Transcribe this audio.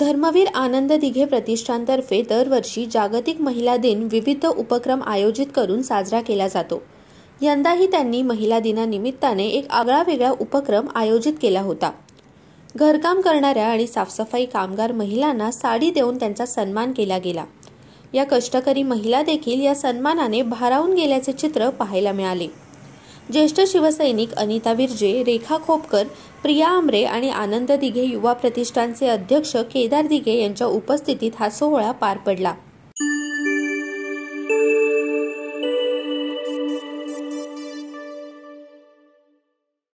धर्मवीर आनंद दिघे प्रतिष्ठानतर्फे दरवर्षी जागतिक महिला दिन विविध उपक्रम आयोजित करून साजरा केला जातो यंदाही त्यांनी महिला दिनानिमित्ताने एक आगळा वेगळा उपक्रम आयोजित केला होता घरकाम करणाऱ्या आणि साफसफाई कामगार महिलांना साडी देऊन त्यांचा सन्मान केला गेला या कष्टकरी महिला देखील या सन्मानाने भारावून गेल्याचे चित्र पाहायला मिळाले ज्येष्ठ शिवसैनिक अनिता विरजे रेखा खोपकर प्रिया आमरे आणि आनंद दिघे युवा प्रतिष्ठानचे अध्यक्ष केदार दिघे यांच्या उपस्थितीत हा सोहळा पार पडला